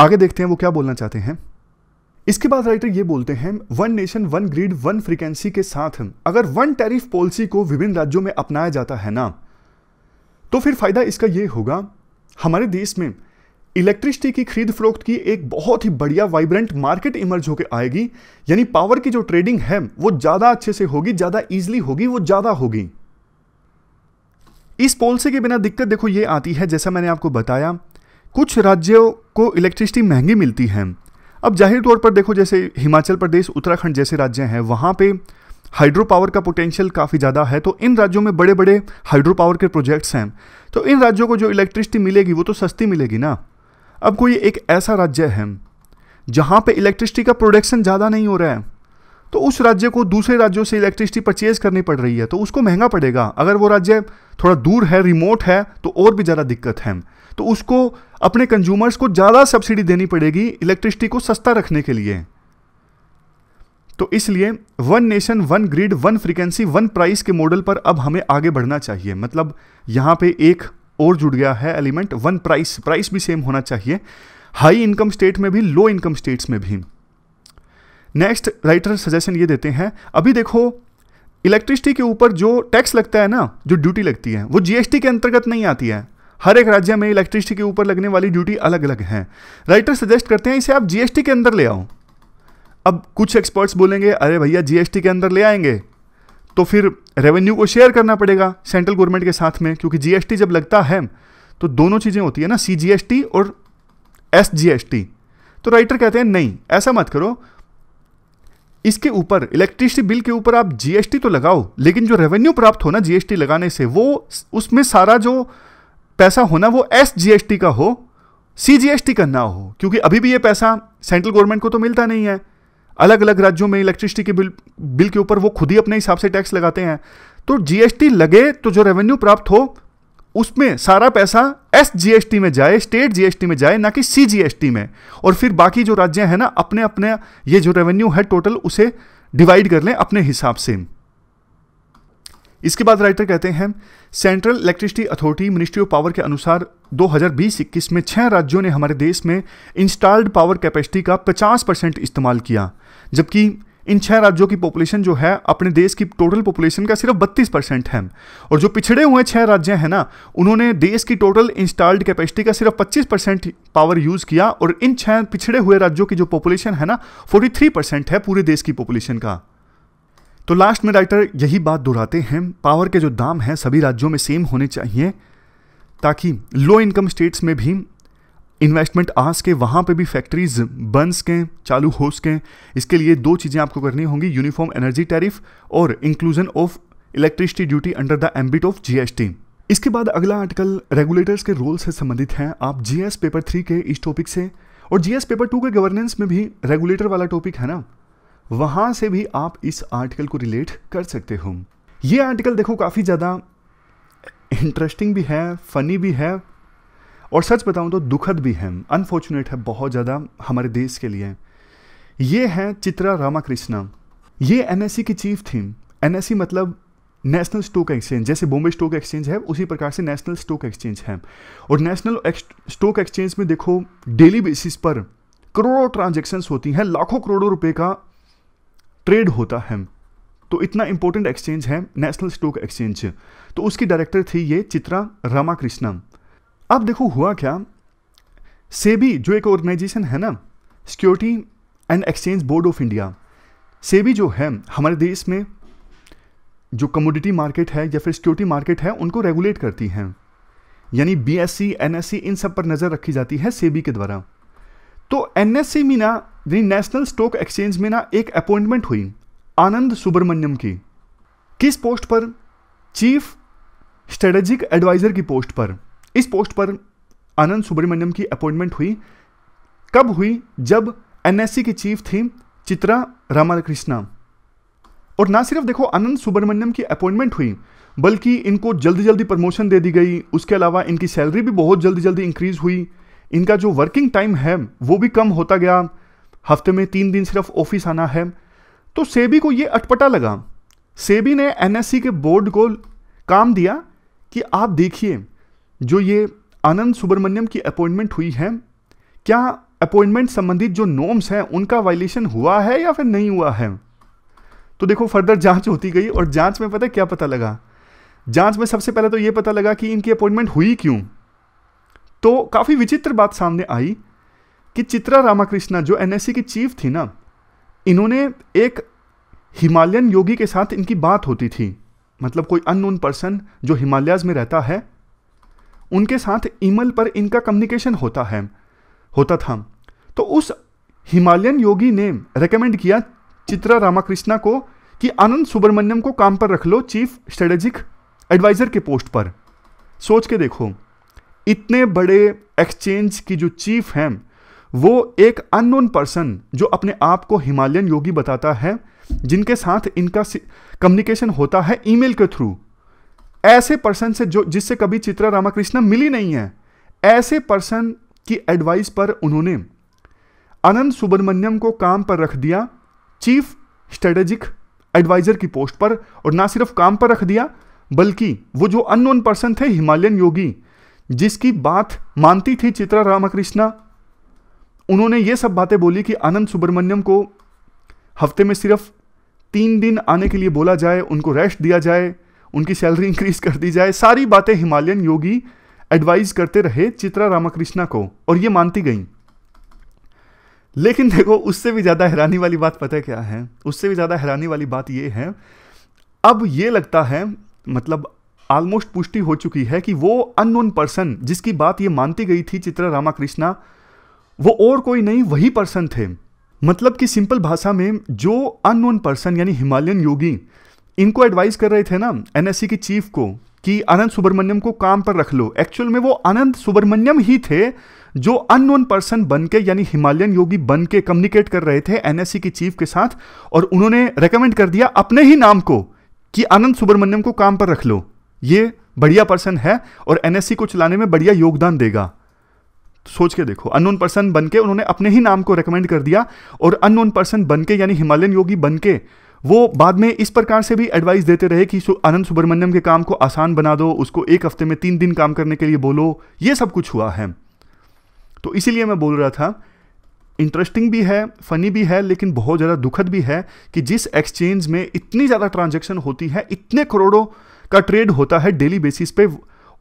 [SPEAKER 1] आगे देखते हैं वो क्या बोलना चाहते हैं इसके बाद राइटर ये बोलते हैं one nation one grid one frequency के साथ अगर वन टैरिफ पॉलिसी को विभिन्न राज्यों में अपनाया जाता है ना तो फिर फायदा इसका ये होगा हमारे देश में इलेक्ट्रिसिटी की खरीद फरोख्त की एक बहुत ही बढ़िया वाइब्रेंट मार्केट इमर्ज होकर आएगी यानी पावर की जो ट्रेडिंग है वो ज़्यादा अच्छे से होगी ज़्यादा ईजिली होगी वो ज़्यादा होगी इस पॉलिसी के बिना दिक्कत देखो ये आती है जैसा मैंने आपको बताया कुछ राज्यों को इलेक्ट्रिसिटी महंगी मिलती है अब जाहिर तौर पर देखो जैसे हिमाचल प्रदेश उत्तराखंड जैसे राज्य हैं वहाँ पे हाइड्रो पावर का पोटेंशियल काफ़ी ज़्यादा है तो इन राज्यों में बड़े बड़े हाइड्रो पावर के प्रोजेक्ट्स हैं तो इन राज्यों को जो इलेक्ट्रिसिटी मिलेगी वो तो सस्ती मिलेगी ना अब कोई एक ऐसा राज्य है जहाँ पे इलेक्ट्रिसिटी का प्रोडक्शन ज़्यादा नहीं हो रहा है तो उस राज्य को दूसरे राज्यों से इलेक्ट्रिसिटी परचेज करनी पड़ रही है तो उसको महंगा पड़ेगा अगर वो राज्य थोड़ा दूर है रिमोट है तो और भी ज़्यादा दिक्कत है तो उसको अपने कंज्यूमर्स को ज़्यादा सब्सिडी देनी पड़ेगी इलेक्ट्रिसिटी को सस्ता रखने के लिए तो इसलिए one nation one grid one frequency one price के मॉडल पर अब हमें आगे बढ़ना चाहिए मतलब यहाँ पे एक और जुड़ गया है एलिमेंट वन प्राइस प्राइस भी सेम होना चाहिए हाई इनकम स्टेट में भी लो इनकम स्टेट्स में भी नेक्स्ट राइटर सजेशन ये देते हैं अभी देखो इलेक्ट्रिसिटी के ऊपर जो टैक्स लगता है ना जो ड्यूटी लगती है वो जीएसटी के अंतर्गत नहीं आती है हर एक राज्य में इलेक्ट्रिसिटी के ऊपर लगने वाली ड्यूटी अलग अलग हैं राइटर सजेस्ट करते हैं इसे आप जीएसटी के अंदर ले आओ अब कुछ एक्सपर्ट्स बोलेंगे अरे भैया जीएसटी के अंदर ले आएंगे तो फिर रेवेन्यू को शेयर करना पड़ेगा सेंट्रल गवर्नमेंट के साथ में क्योंकि जीएसटी जब लगता है तो दोनों चीज़ें होती है ना सी और एस तो राइटर कहते हैं नहीं ऐसा मत करो इसके ऊपर इलेक्ट्रिसिटी बिल के ऊपर आप जीएसटी तो लगाओ लेकिन जो रेवेन्यू प्राप्त हो ना जीएसटी लगाने से वो उसमें सारा जो पैसा होना वो एस का हो सी का ना हो क्योंकि अभी भी ये पैसा सेंट्रल गवर्नमेंट को तो मिलता नहीं है अलग अलग राज्यों में इलेक्ट्रिसिटी के बिल बिल के ऊपर वो खुद ही अपने हिसाब से टैक्स लगाते हैं तो जीएसटी लगे तो जो रेवेन्यू प्राप्त हो उसमें सारा पैसा एस जीएसटी में जाए स्टेट जीएसटी में जाए ना कि सी जीएसटी में और फिर बाकी जो राज्य हैं ना अपने अपने ये जो रेवेन्यू है टोटल उसे डिवाइड कर लें अपने हिसाब से इसके बाद राइटर कहते हैं central electricity authority ministry of power के अनुसार 2020-21 में छः राज्यों ने हमारे देश में इंस्टॉल्ड पावर कैपेसिटी का 50 परसेंट इस्तेमाल किया जबकि इन छह राज्यों की पॉपुलेशन जो है अपने देश की टोटल पॉपुलेशन का सिर्फ 32 परसेंट है और जो पिछड़े हुए छह राज्य हैं ना उन्होंने देश की टोटल इंस्टॉल्ड कैपेसिटी का सिर्फ 25 परसेंट पावर यूज़ किया और इन छह पिछड़े हुए राज्यों की जो पॉपुलेशन है ना 43 परसेंट है पूरे देश की पॉपुलेशन का तो लास्ट में राइटर यही बात दोहराते हैं पावर के जो दाम हैं सभी राज्यों में सेम होने चाहिए ताकि लो इनकम स्टेट्स में भी इन्वेस्टमेंट आ सके वहाँ पे भी फैक्ट्रीज बन सकें चालू हो सकें इसके लिए दो चीज़ें आपको करनी होंगी यूनिफॉर्म एनर्जी टैरिफ और inclusion of electricity duty under the ambit of GST इसके बाद अगला आर्टिकल रेगुलेटर्स के रोल से संबंधित है आप जीएस पेपर थ्री के इस टॉपिक से और जीएस पेपर टू के गवर्नेंस में भी रेगुलेटर वाला टॉपिक है ना वहां से भी आप इस आर्टिकल को रिलेट कर सकते हो ये आर्टिकल देखो काफ़ी ज़्यादा इंटरेस्टिंग भी है फ़नी भी है और सच बताऊं तो दुखद भी है अनफॉर्चुनेट है बहुत ज़्यादा हमारे देश के लिए ये है चित्रा रामाकृष्णा ये एन की चीफ थी एन मतलब नेशनल स्टॉक एक्सचेंज जैसे बॉम्बे स्टॉक एक्सचेंज है उसी प्रकार से नेशनल स्टॉक एक्सचेंज है और नेशनल स्टॉक एक्सचेंज में देखो डेली बेसिस पर करोड़ों ट्रांजेक्शन होती हैं लाखों करोड़ों रुपए का ट्रेड होता है तो इतना इंपॉर्टेंट एक्सचेंज है नेशनल स्टॉक एक्सचेंज तो उसकी डायरेक्टर थी ये चित्रा रामाकृष्णन अब देखो हुआ क्या सेबी जो एक ऑर्गेनाइजेशन है ना security and exchange board of India SEBI जो है हमारे देश में जो कमोडिटी मार्केट है या फिर सिक्योरिटी मार्केट है उनको रेगुलेट करती हैं यानी बीएससी एनएससी e, e, इन सब पर नज़र रखी जाती है सेबी के द्वारा तो एन एस सी में ना नेशनल स्टॉक एक्सचेंज में ना एक अपॉइंटमेंट हुई आनंद सुब्रमण्यम की किस पोस्ट पर चीफ स्ट्रेटेजिक एडवाइज़र की पोस्ट पर इस पोस्ट पर आनंद सुब्रमण्यम की अपॉइंटमेंट हुई कब हुई जब एनएससी की चीफ थी चित्रा रामाकृष्णा और ना सिर्फ देखो आनंद सुब्रमण्यम की अपॉइंटमेंट हुई बल्कि इनको जल्दी जल्दी प्रमोशन दे दी गई उसके अलावा इनकी सैलरी भी बहुत जल्दी जल्दी इंक्रीज हुई इनका जो वर्किंग टाइम है वो भी कम होता गया हफ्ते में तीन दिन सिर्फ ऑफिस आना है तो सेबी को ये अटपटा लगा सेबी ने एनएससी के बोर्ड को काम दिया कि आप देखिए जो ये आनंद सुब्रमण्यम की अपॉइंटमेंट हुई है क्या अपॉइंटमेंट संबंधित जो नॉर्म्स हैं उनका वायलेशन हुआ है या फिर नहीं हुआ है तो देखो फर्दर जांच होती गई और जांच में पता क्या पता लगा जांच में सबसे पहले तो ये पता लगा कि इनकी अपॉइंटमेंट हुई क्यों तो काफ़ी विचित्र बात सामने आई कि चित्रा रामाकृष्णा जो एन की चीफ थी ना इन्होंने एक हिमालयन योगी के साथ इनकी बात होती थी मतलब कोई अननोन पर्सन जो हिमालयाज में रहता है उनके साथ ईमेल पर इनका कम्युनिकेशन होता है होता था तो उस हिमालयन योगी ने रेकमेंड किया चित्रा रामाकृष्णा को कि आनंद सुब्रमण्यम को काम पर रख लो चीफ स्ट्रेटेजिक एडवाइज़र के पोस्ट पर सोच के देखो इतने बड़े एक्सचेंज की जो चीफ हैं वो एक अननोन पर्सन जो अपने आप को हिमालयन योगी बताता है जिनके साथ इनका कम्युनिकेशन होता है ईमेल के थ्रू ऐसे पर्सन से जो जिससे कभी चित्रा रामाकृष्णन मिली नहीं है ऐसे पर्सन की एडवाइस पर उन्होंने अनंत सुब्रमण्यम को काम पर रख दिया चीफ स्ट्रेटेजिक एडवाइजर की पोस्ट पर और ना सिर्फ काम पर रख दिया बल्कि वो जो अननोन पर्सन थे हिमालयन योगी जिसकी बात मानती थी चित्रा रामाकृष्णा उन्होंने ये सब बातें बोली कि आनंद सुब्रमण्यम को हफ्ते में सिर्फ तीन दिन आने के लिए बोला जाए उनको रेस्ट दिया जाए उनकी सैलरी इंक्रीज कर दी जाए सारी बातें हिमालयन योगी एडवाइज करते रहे चित्रा रामाकृष्णा को और ये मानती गई लेकिन देखो उससे भी ज़्यादा हैरानी वाली बात पता क्या है उससे भी ज़्यादा हैरानी वाली बात ये है अब ये लगता है मतलब ऑलमोस्ट पुष्टि हो चुकी है कि वो अननोन पर्सन जिसकी बात ये मानती गई थी चित्रा रामाकृष्णा वो और कोई नहीं वही पर्सन थे मतलब कि सिंपल भाषा में जो अननोन पर्सन यानी हिमालयन योगी इनको एडवाइस कर रहे थे ना एनएससी के चीफ को कि आनंद सुब्रमण्यम को काम पर रख लो एक्चुअल में वो अनंत सुब्रमण्यम ही थे जो अननोन पर्सन बन के यानी हिमालयन योगी बन के कम्युनिकेट कर रहे थे एनएससी के चीफ के साथ और उन्होंने रेकमेंड कर दिया अपने ही नाम को कि आनंद सुब्रमण्यम को काम पर रख लो ये बढ़िया पर्सन है और एन को चलाने में बढ़िया योगदान देगा सोच के देखो अननोन पर्सन बन के उन्होंने अपने ही नाम को रेकमेंड कर दिया और अननोन पर्सन बन के यानी हिमालयन योगी बन के वो बाद में इस प्रकार से भी एडवाइस देते रहे कि आनंद सुब्रमण्यम के काम को आसान बना दो उसको एक हफ्ते में तीन दिन काम करने के लिए बोलो ये सब कुछ हुआ है तो इसीलिए मैं बोल रहा था इंटरेस्टिंग भी है फनी भी है लेकिन बहुत ज़्यादा दुखद भी है कि जिस एक्सचेंज में इतनी ज़्यादा ट्रांजेक्शन होती है इतने करोड़ों का ट्रेड होता है डेली बेसिस पे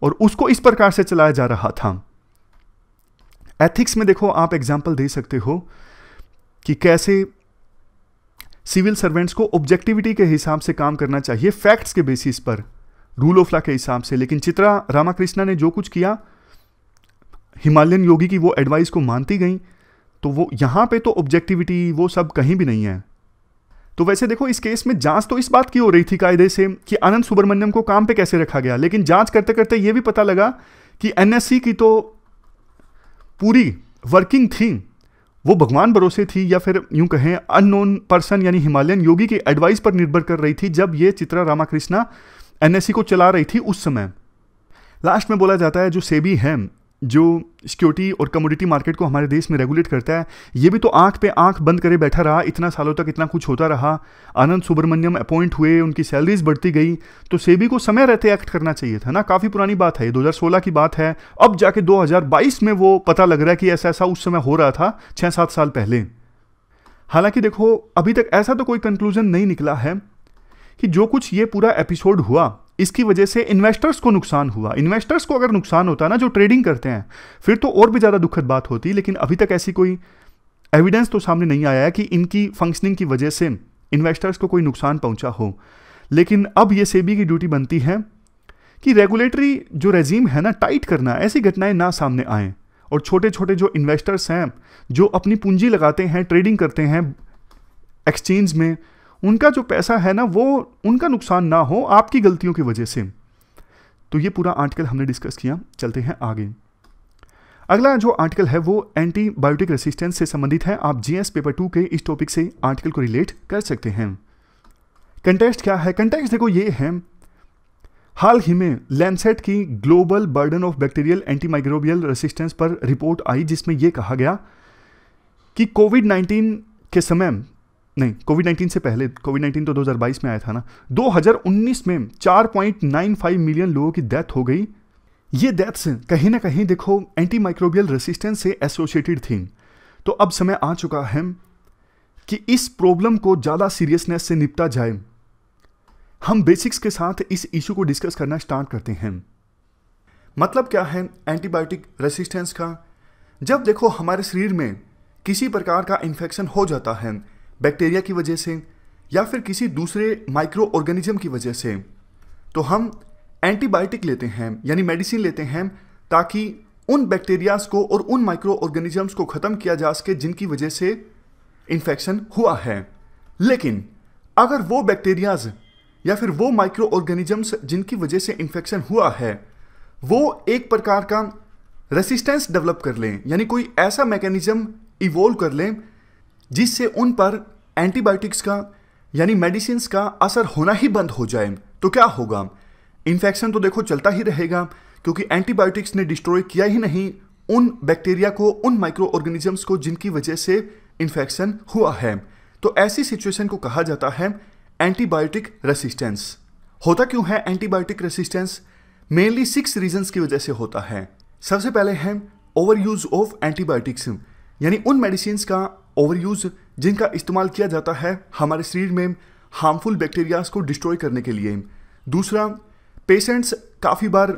[SPEAKER 1] और उसको इस प्रकार से चलाया जा रहा था एथिक्स में देखो आप एग्जाम्पल दे सकते हो कि कैसे सिविल सर्वेंट्स को ऑब्जेक्टिविटी के हिसाब से काम करना चाहिए फैक्ट्स के बेसिस पर रूल ऑफ लॉ के हिसाब से लेकिन चित्रा रामाकृष्णा ने जो कुछ किया हिमालयन योगी की वो एडवाइस को मानती गई तो वो यहाँ पे तो ऑब्जेक्टिविटी वो सब कहीं भी नहीं है तो वैसे देखो इस केस में जांच तो इस बात की हो रही थी कायदे से कि आनंद सुब्रमण्यम को काम पे कैसे रखा गया लेकिन जांच करते करते ये भी पता लगा कि एनएससी की तो पूरी वर्किंग थी वो भगवान भरोसे थी या फिर यूं कहें अननोन पर्सन यानी हिमालयन योगी की एडवाइस पर निर्भर कर रही थी जब ये चित्रा रामाकृष्णा एनएससी को चला रही थी उस समय लास्ट में बोला जाता है जो सेबी हैं जो सिक्योरिटी और कमोडिटी मार्केट को हमारे देश में रेगुलेट करता है ये भी तो आंख पे आंख बंद करे बैठा रहा इतना सालों तक इतना कुछ होता रहा आनंद सुब्रमण्यम अपॉइंट हुए उनकी सैलरीज बढ़ती गई तो सेबी को समय रहते एक्ट करना चाहिए था ना काफ़ी पुरानी बात है ये 2016 की बात है अब जाके दो में वो पता लग रहा है कि ऐसा ऐसा उस समय हो रहा था छः सात साल पहले हालांकि देखो अभी तक ऐसा तो कोई कंक्लूजन नहीं निकला है कि जो कुछ ये पूरा एपिसोड हुआ इसकी वजह से इन्वेस्टर्स को नुकसान हुआ इन्वेस्टर्स को अगर नुकसान होता ना जो ट्रेडिंग करते हैं फिर तो और भी ज़्यादा दुखद बात होती लेकिन अभी तक ऐसी कोई एविडेंस तो सामने नहीं आया है कि इनकी फंक्शनिंग की वजह से इन्वेस्टर्स को कोई नुकसान पहुंचा हो लेकिन अब ये सेबी की ड्यूटी बनती है कि रेगुलेटरी जो रेजीम है ना टाइट करना ऐसी घटनाएं ना सामने आएँ और छोटे छोटे जो इन्वेस्टर्स हैं जो अपनी पूंजी लगाते हैं ट्रेडिंग करते हैं एक्सचेंज में उनका जो पैसा है ना वो उनका नुकसान ना हो आपकी गलतियों की वजह से तो ये पूरा आर्टिकल हमने डिस्कस किया चलते हैं आगे अगला जो आर्टिकल है वो एंटीबायोटिक रेसिस्टेंस से संबंधित है आप जीएस पेपर टू के इस टॉपिक से आर्टिकल को रिलेट कर सकते हैं कंटेक्स्ट क्या है कंटेक्स्ट देखो ये है हाल ही में लैमसेट की global burden of bacterial antimicrobial resistance पर रिपोर्ट आई जिसमें यह कहा गया कि कोविड 19 के समय नहीं कोविड नाइन्टीन से पहले कोविड नाइन्टीन तो 2022 में आया था ना 2019 में 4.95 मिलियन लोगों की डेथ हो गई ये डेथ्स कहीं ना कहीं देखो एंटी माइक्रोबियल रेसिस्टेंस से एसोसिएटेड थी तो अब समय आ चुका है कि इस प्रॉब्लम को ज़्यादा सीरियसनेस से निपटा जाए हम बेसिक्स के साथ इस इशू को डिस्कस करना स्टार्ट करते हैं मतलब क्या है एंटीबायोटिक रेसिस्टेंस का जब देखो हमारे शरीर में किसी प्रकार का इन्फेक्शन हो जाता है बैक्टीरिया की वजह से या फिर किसी दूसरे माइक्रो ऑर्गेनिज्म की वजह से तो हम एंटीबायोटिक लेते हैं यानी मेडिसिन लेते हैं ताकि उन बैक्टीरियाज को और उन माइक्रो ऑर्गेनिजम्स को ख़त्म किया जा सके जिनकी वजह से इन्फेक्शन हुआ है लेकिन अगर वो बैक्टीरियाज या फिर वो माइक्रो ऑर्गेनिजम्स जिनकी वजह से इन्फेक्शन हुआ है वो एक प्रकार का रेसिस्टेंस डेवलप कर लें यानी कोई ऐसा मैकेनिज्म इवोल्व कर लें जिससे उन पर एंटीबायोटिक्स का यानी मेडिसिन का असर होना ही बंद हो जाए तो क्या होगा इन्फेक्शन तो देखो चलता ही रहेगा क्योंकि एंटीबायोटिक्स ने डिस्ट्रॉय किया ही नहीं उन बैक्टीरिया को उन माइक्रो ऑर्गेनिजम्स को जिनकी वजह से इन्फेक्शन हुआ है तो ऐसी सिचुएशन को कहा जाता है एंटीबायोटिक रेसिस्टेंस होता क्यों है antibiotic resistance mainly six reasons की वजह से होता है सबसे पहले है ओवर यूज ऑफ एंटीबायोटिक्स यानी उन मेडिसिन का ओवरयूज जिनका इस्तेमाल किया जाता है हमारे शरीर में हार्मफुल बैक्टीरियाज को डिस्ट्रॉय करने के लिए दूसरा पेशेंट्स काफ़ी बार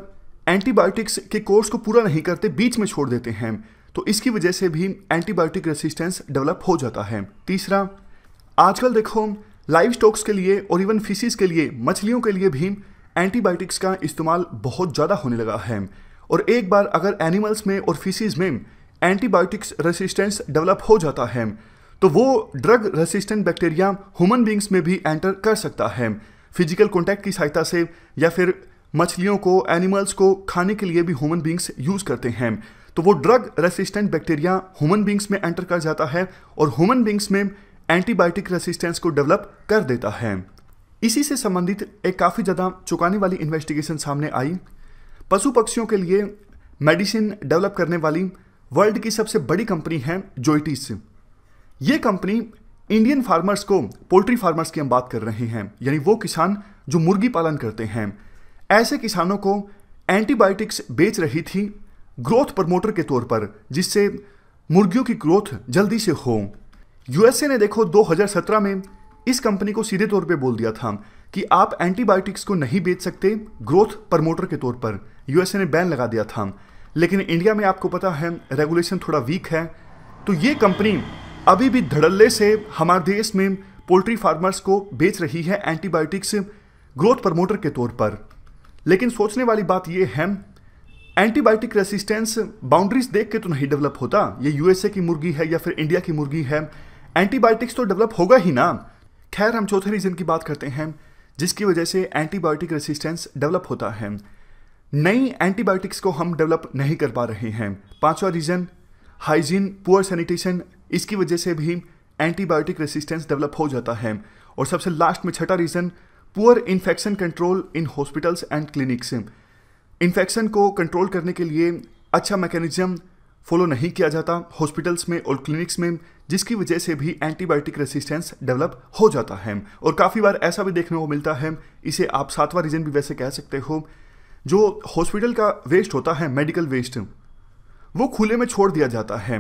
[SPEAKER 1] एंटीबायोटिक्स के कोर्स को पूरा नहीं करते बीच में छोड़ देते हैं तो इसकी वजह से भी एंटीबायोटिक रेसिस्टेंस डेवलप हो जाता है तीसरा आजकल देखो लाइव स्टॉक्स के लिए और इवन फिशिज के लिए मछलियों के लिए भी एंटीबायोटिक्स का इस्तेमाल बहुत ज़्यादा होने लगा है और एक बार अगर एनिमल्स में और फिशिज में एंटीबायोटिक्स रेसिस्टेंस डेवलप हो जाता है तो वो drug resistant bacteria human beings में भी एंटर कर सकता है फिजिकल कॉन्टैक्ट की सहायता से या फिर मछलियों को एनिमल्स को खाने के लिए भी ह्यूमन बींग्स यूज़ करते हैं तो वो drug resistant bacteria human beings में एंटर कर जाता है और ह्यूमन बींग्स में एंटीबायोटिक रेसिस्टेंस को डेवलप कर देता है इसी से संबंधित एक काफ़ी ज़्यादा चुकाने वाली इन्वेस्टिगेशन सामने आई पशु पक्षियों के लिए मेडिसिन डेवलप करने वाली वर्ल्ड की सबसे बड़ी कंपनी है जोइटिस ये कंपनी इंडियन फार्मर्स को पोल्ट्री फार्मर्स की हम बात कर रहे हैं यानी वो किसान जो मुर्गी पालन करते हैं ऐसे किसानों को एंटीबायोटिक्स बेच रही थी ग्रोथ प्रमोटर के तौर पर जिससे मुर्गियों की ग्रोथ जल्दी से हो यूएसए ने देखो 2017 में इस कंपनी को सीधे तौर पे बोल दिया था कि आप एंटीबायोटिक्स को नहीं बेच सकते ग्रोथ प्रमोटर के तौर पर यूएसए ने बैन लगा दिया था लेकिन इंडिया में आपको पता है रेगुलेशन थोड़ा वीक है तो ये कंपनी अभी भी धड़ल्ले से हमारे देश में पोल्ट्री फार्मर्स को बेच रही है एंटीबायोटिक्स ग्रोथ प्रमोटर के तौर पर लेकिन सोचने वाली बात यह है एंटीबायोटिक रेसिस्टेंस बाउंड्रीज देख के तो नहीं डेवलप होता ये यूएसए की मुर्गी है या फिर इंडिया की मुर्गी है एंटीबायोटिक्स तो डेवलप होगा ही ना खैर हम चौथे रीज़न की बात करते हैं जिसकी वजह से एंटीबायोटिक रेसिस्टेंस डेवलप होता है नई एंटीबायोटिक्स को हम डेवलप नहीं कर पा रहे हैं पांचवा रीज़न हाइजीन पुअर सैनिटेशन इसकी वजह से भी एंटीबायोटिक रेसिस्टेंस डेवलप हो जाता है और सबसे लास्ट में छठा reason poor infection control in hospitals and clinics infection को कंट्रोल करने के लिए अच्छा मैकेनिज्म फॉलो नहीं किया जाता हॉस्पिटल्स में और क्लिनिक्स में जिसकी वजह से भी एंटीबायोटिक रेसिस्टेंस डेवलप हो जाता है और काफ़ी बार ऐसा भी देखने को मिलता है इसे आप सातवां रीज़न भी वैसे कह सकते हो जो हॉस्पिटल का वेस्ट होता है मेडिकल वेस्ट वो खुले में छोड़ दिया जाता है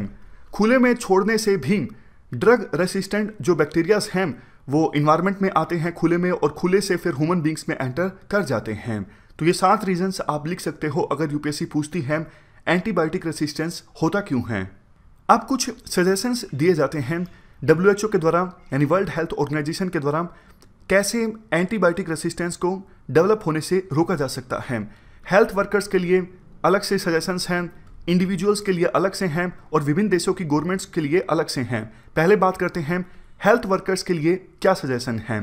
[SPEAKER 1] खुले में छोड़ने से भी ड्रग रेसिस्टेंट जो बैक्टीरियाज हैं वो इन्वायरमेंट में आते हैं खुले में और खुले से फिर ह्यूमन बींग्स में एंटर कर जाते हैं तो ये सात रीजंस आप लिख सकते हो अगर यूपीएससी पूछती है एंटीबायोटिक रेसिस्टेंस होता क्यों है अब कुछ सजेशंस दिए जाते हैं डब्ल्यू के द्वारा यानी वर्ल्ड हेल्थ ऑर्गेनाइजेशन के द्वारा कैसे एंटीबायोटिक रेसिस्टेंस को डेवलप होने से रोका जा सकता है हेल्थ वर्कर्स के लिए अलग से सजेशंस हैं इंडिविजुअल्स के लिए अलग से हैं और विभिन्न देशों की गवर्नमेंट्स के लिए अलग से हैं पहले बात करते हैं हेल्थ वर्कर्स के लिए क्या सजेशन हैं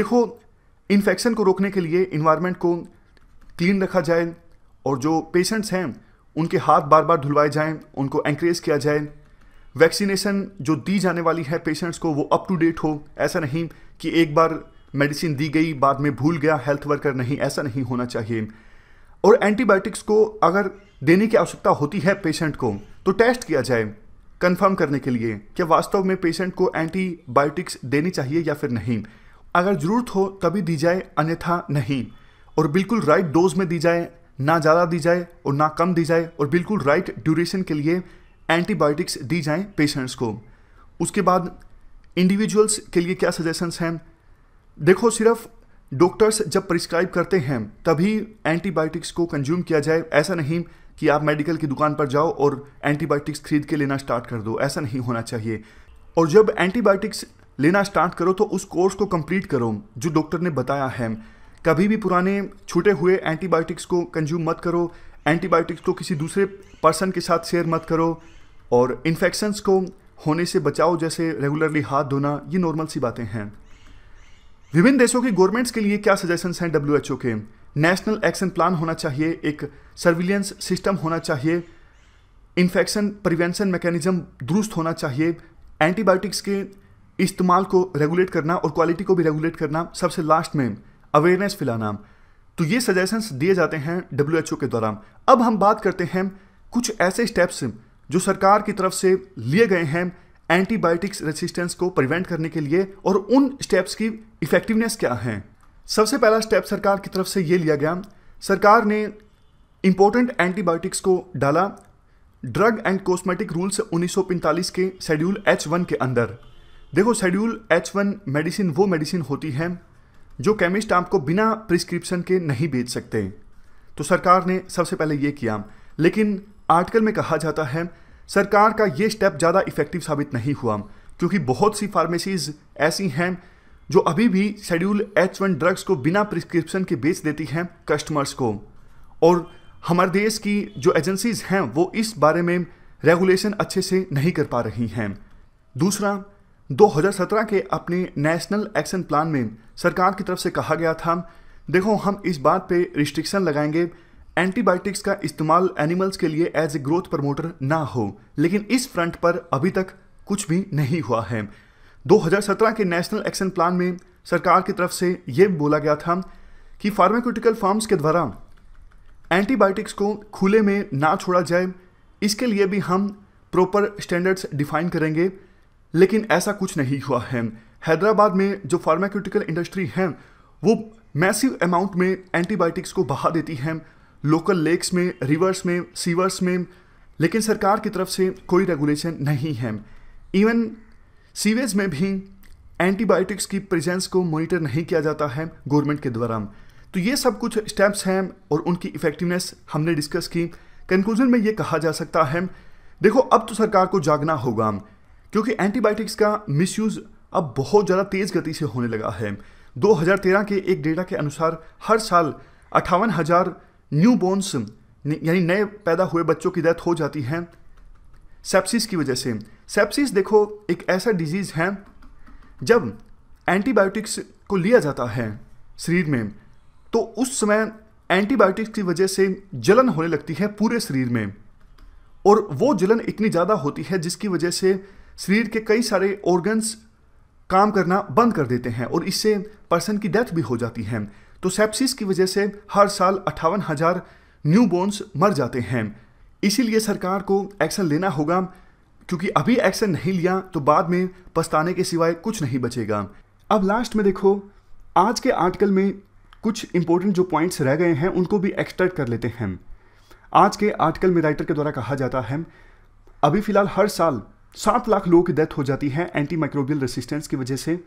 [SPEAKER 1] देखो इन्फेक्शन को रोकने के लिए इन्वायरमेंट को क्लीन रखा जाए और जो पेशेंट्स हैं उनके हाथ बार बार धुलवाए जाएं उनको एंकरेज किया जाए वैक्सीनेशन जो दी जाने वाली है पेशेंट्स को वो अप टू डेट हो ऐसा नहीं कि एक बार मेडिसिन दी गई बाद में भूल गया हेल्थ वर्कर नहीं ऐसा नहीं होना चाहिए और एंटीबायोटिक्स को अगर देने की आवश्यकता होती है पेशेंट को तो टेस्ट किया जाए कंफर्म करने के लिए कि वास्तव में पेशेंट को एंटीबायोटिक्स देनी चाहिए या फिर नहीं अगर ज़रूरत हो तभी दी जाए अन्यथा नहीं और बिल्कुल राइट डोज में दी जाए ना ज़्यादा दी जाए और ना कम दी जाए और बिल्कुल राइट ड्यूरेशन के लिए एंटीबायोटिक्स दी जाए पेशेंट्स को उसके बाद इंडिविजुअल्स के लिए क्या सजेशंस हैं देखो सिर्फ डॉक्टर्स जब प्रिस्क्राइब करते हैं तभी एंटीबायोटिक्स को कंज्यूम किया जाए ऐसा नहीं कि आप मेडिकल की दुकान पर जाओ और एंटीबायोटिक्स खरीद के लेना स्टार्ट कर दो ऐसा नहीं होना चाहिए और जब एंटीबायोटिक्स लेना स्टार्ट करो तो उस कोर्स को कंप्लीट करो जो डॉक्टर ने बताया है कभी भी पुराने छूटे हुए एंटीबायोटिक्स को कंज्यूम मत करो एंटीबायोटिक्स को किसी दूसरे पर्सन के साथ शेयर मत करो और इन्फेक्शंस को होने से बचाओ जैसे रेगुलरली हाथ धोना ये नॉर्मल सी बातें हैं विभिन्न देशों की गवर्नमेंट्स के लिए क्या सजेशंस हैं डब्ल्यू के नेशनल एक्शन प्लान होना चाहिए एक सर्विलियंस सिस्टम होना चाहिए इन्फेक्शन प्रिवेंशन मैकेनिज्म दुरुस्त होना चाहिए एंटीबायोटिक्स के इस्तेमाल को रेगुलेट करना और क्वालिटी को भी रेगुलेट करना सबसे लास्ट में अवेयरनेस फैलाना तो ये सजेशंस दिए जाते हैं डब्ल्यू के द्वारा अब हम बात करते हैं कुछ ऐसे स्टेप्स जो सरकार की तरफ से लिए गए हैं एंटीबायोटिक्स रेसिस्टेंस को प्रिवेंट करने के लिए और उन स्टेप्स की इफेक्टिवनेस क्या है सबसे पहला स्टेप सरकार की तरफ से ये लिया गया सरकार ने इम्पोर्टेंट एंटीबायोटिक्स को डाला ड्रग एंड कॉस्मेटिक रूल्स से 1945 के शेड्यूल एच वन के अंदर देखो शेड्यूल एच वन मेडिसिन वो मेडिसिन होती है जो केमिस्ट आपको बिना प्रिस्क्रिप्शन के नहीं बेच सकते तो सरकार ने सबसे पहले ये किया लेकिन आर्टिकल में कहा जाता है सरकार का ये स्टेप ज़्यादा इफेक्टिव साबित नहीं हुआ क्योंकि बहुत सी फार्मेसीज़ ऐसी हैं जो अभी भी शेड्यूल एच वन ड्रग्स को बिना प्रिस्क्रिप्शन के बेच देती हैं कस्टमर्स को और हमारे देश की जो एजेंसीज़ हैं वो इस बारे में रेगुलेशन अच्छे से नहीं कर पा रही हैं दूसरा 2017 के अपने नेशनल एक्शन प्लान में सरकार की तरफ से कहा गया था देखो हम इस बात पे रिस्ट्रिक्शन लगाएंगे एंटीबायोटिक्स का इस्तेमाल एनिमल्स के लिए एज ए ग्रोथ प्रमोटर ना हो लेकिन इस फ्रंट पर अभी तक कुछ भी नहीं हुआ है 2017 के नेशनल एक्शन प्लान में सरकार की तरफ से ये बोला गया था कि फार्माक्यूटिकल फार्म्स के द्वारा एंटीबायोटिक्स को खुले में ना छोड़ा जाए इसके लिए भी हम प्रॉपर स्टैंडर्ड्स डिफाइन करेंगे लेकिन ऐसा कुछ नहीं हुआ है हैदराबाद में जो फार्माक्यूटिकल इंडस्ट्री है वो मैसिव अमाउंट में एंटीबायोटिक्स को बहा देती हैं लोकल लेक्स में रिवर्स में सीवर्स में लेकिन सरकार की तरफ से कोई रेगुलेशन नहीं है इवन सीवेज में भी एंटीबायोटिक्स की प्रेजेंस को मॉनिटर नहीं किया जाता है गवर्नमेंट के द्वारा तो ये सब कुछ स्टेप्स हैं और उनकी इफेक्टिवनेस हमने डिस्कस की कंक्लूजन में ये कहा जा सकता है देखो अब तो सरकार को जागना होगा क्योंकि एंटीबायोटिक्स का मिसयूज़ अब बहुत ज़्यादा तेज़ गति से होने लगा है 2013 के एक डेटा के अनुसार हर साल अट्ठावन हज़ार न्यू बोन्स यानी नए पैदा हुए बच्चों की डेथ हो जाती है सेप्सिस की वजह से सेप्सिस देखो एक ऐसा डिजीज़ है जब एंटीबायोटिक्स को लिया जाता है शरीर में तो उस समय एंटीबायोटिक्स की वजह से जलन होने लगती है पूरे शरीर में और वो जलन इतनी ज़्यादा होती है जिसकी वजह से शरीर के कई सारे ऑर्गन्स काम करना बंद कर देते हैं और इससे पर्सन की डेथ भी हो जाती है तो सेप्सिस की वजह से हर साल अट्ठावन हज़ार न्यू बोन्स मर जाते हैं इसीलिए सरकार को एक्शन लेना होगा क्योंकि अभी एक्शन नहीं लिया तो बाद में पछताने के सिवाय कुछ नहीं बचेगा अब लास्ट में देखो आज के आर्टिकल में कुछ इंपॉर्टेंट जो पॉइंट्स रह गए हैं उनको भी एक्सट्रैक्ट कर लेते हैं आज के आर्टिकल में राइटर के द्वारा कहा जाता है अभी फिलहाल हर साल सात लाख लोगों की डेथ हो जाती है एंटी माइक्रोबियल रेसिस्टेंस की वजह से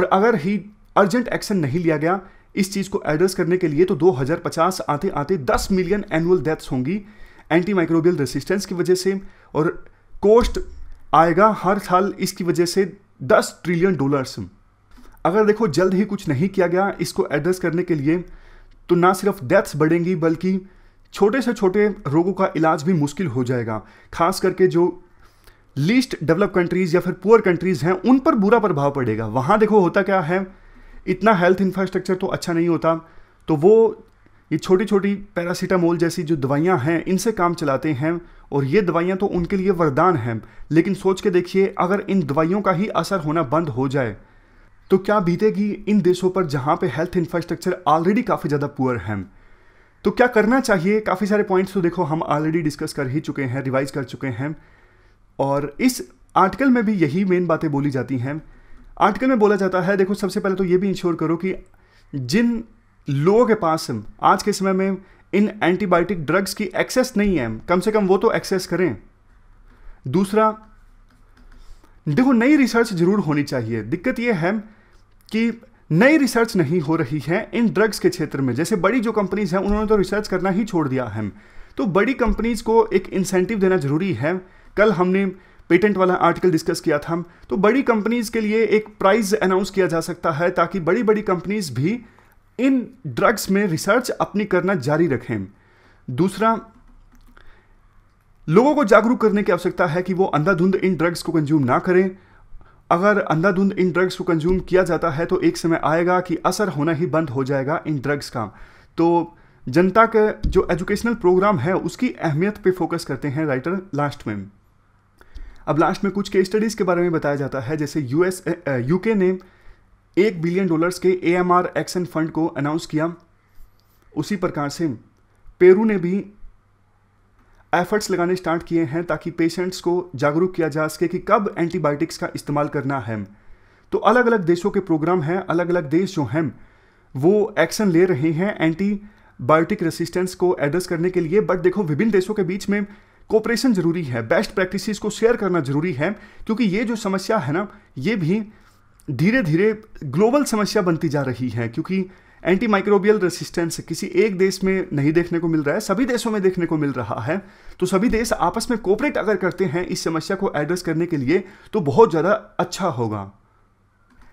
[SPEAKER 1] और अगर ही अर्जेंट एक्शन नहीं लिया गया इस चीज़ को एड्रेस करने के लिए तो 2050 आते आते 10 मिलियन एनुअल डेथ्स होंगी एंटी माइक्रोबियल रेसिस्टेंस की वजह से और कोस्ट आएगा हर साल इसकी वजह से 10 ट्रिलियन डॉलर्स अगर देखो जल्द ही कुछ नहीं किया गया इसको एड्रेस करने के लिए तो ना सिर्फ डेथ्स बढ़ेंगी बल्कि छोटे से छोटे रोगों का इलाज भी मुश्किल हो जाएगा खास करके जो लीस्ट डेवलप कंट्रीज़ या फिर पुअर कंट्रीज़ हैं उन पर बुरा प्रभाव पड़ेगा वहां देखो होता क्या है इतना हेल्थ इंफ्रास्ट्रक्चर तो अच्छा नहीं होता तो वो ये छोटी छोटी पैरासीटामोल जैसी जो दवाइयाँ हैं इनसे काम चलाते हैं और ये दवाइयाँ तो उनके लिए वरदान हैं लेकिन सोच के देखिए अगर इन दवाइयों का ही असर होना बंद हो जाए तो क्या बीतेगी इन देशों पर जहाँ पे हेल्थ इंफ्रास्ट्रक्चर ऑलरेडी काफ़ी ज़्यादा पुअर हैं तो क्या करना चाहिए काफ़ी सारे पॉइंट्स तो देखो हम ऑलरेडी डिस्कस कर ही चुके हैं रिवाइज कर चुके हैं और इस आर्टिकल में भी यही मेन बातें बोली जाती हैं आर्टिकल में बोला जाता है देखो सबसे पहले तो ये भी इंश्योर करो कि जिन लोगों के पास आज के समय में इन एंटीबायोटिक ड्रग्स की एक्सेस नहीं है कम से कम वो तो एक्सेस करें दूसरा देखो नई रिसर्च जरूर होनी चाहिए दिक्कत ये है कि नई रिसर्च नहीं हो रही है इन ड्रग्स के क्षेत्र में जैसे बड़ी जो कंपनीज हैं उन्होंने तो रिसर्च करना ही छोड़ दिया है तो बड़ी कंपनीज को एक इंसेंटिव देना जरूरी है कल हमने पेटेंट वाला आर्टिकल डिस्कस किया था हम तो बड़ी कंपनीज के लिए एक प्राइज अनाउंस किया जा सकता है ताकि बड़ी बड़ी कंपनीज भी इन ड्रग्स में रिसर्च अपनी करना जारी रखें दूसरा लोगों को जागरूक करने की आवश्यकता है कि वो अंधाधुंध इन ड्रग्स को कंज्यूम ना करें अगर अंधाधुंध इन ड्रग्स को कंज्यूम किया जाता है तो एक समय आएगा कि असर होना ही बंद हो जाएगा इन ड्रग्स का तो जनता के जो एजुकेशनल प्रोग्राम है उसकी अहमियत पे फोकस करते हैं राइटर लास्ट में अब लास्ट में कुछ केस स्टडीज़ के बारे में बताया जाता है जैसे यूएस यूके ने एक बिलियन डॉलर्स के A M R action fund को अनाउंस किया उसी प्रकार से पेरू ने भी एफर्ट्स लगाने स्टार्ट किए हैं ताकि पेशेंट्स को जागरूक किया जा सके कि कब एंटीबायोटिक्स का इस्तेमाल करना है तो अलग अलग देशों के प्रोग्राम हैं अलग अलग देश जो हैं वो एक्शन ले रहे हैं एंटी बायोटिक रेसिस्टेंस को एड्रेस करने के लिए बट देखो विभिन्न देशों के बीच में कोऑपरेशन जरूरी है बेस्ट प्रैक्टिसेस को शेयर करना जरूरी है क्योंकि ये जो समस्या है ना ये भी धीरे धीरे ग्लोबल समस्या बनती जा रही है क्योंकि एंटी माइक्रोबियल रेसिस्टेंस किसी एक देश में नहीं देखने को मिल रहा है सभी देशों में देखने को मिल रहा है तो सभी देश आपस में कोऑपरेट अगर करते हैं इस समस्या को एड्रेस करने के लिए तो बहुत ज़्यादा अच्छा होगा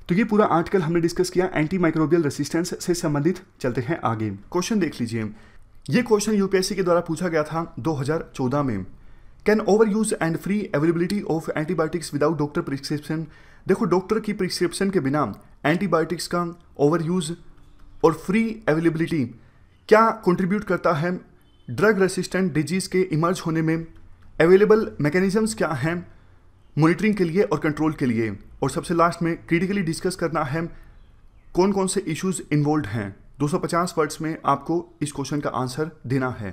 [SPEAKER 1] तो ये पूरा आर्टिकल हमने डिस्कस किया एंटी माइक्रोबियल रेसिस्टेंस से संबंधित चलते हैं आगे क्वेश्चन देख लीजिए ये क्वेश्चन यूपीएससी के द्वारा पूछा गया था 2014 में can over use and free availability of antibiotics without doctor prescription देखो डॉक्टर की प्रिस्क्रिप्शन के बिना एंटीबायोटिक्स का ओवर यूज और फ्री अवेलेबिलिटी क्या कंट्रीब्यूट करता है ड्रग रेसिस्टेंट डिजीज़ के इमर्ज होने में अवेलेबल मैकेनिज़म्स क्या हैं मॉनिटरिंग के लिए और कंट्रोल के लिए और सबसे लास्ट में क्रिटिकली डिस्कस करना है कौन कौन से इश्यूज इन्वॉल्व हैं 250 वर्ड्स में आपको इस क्वेश्चन का आंसर देना है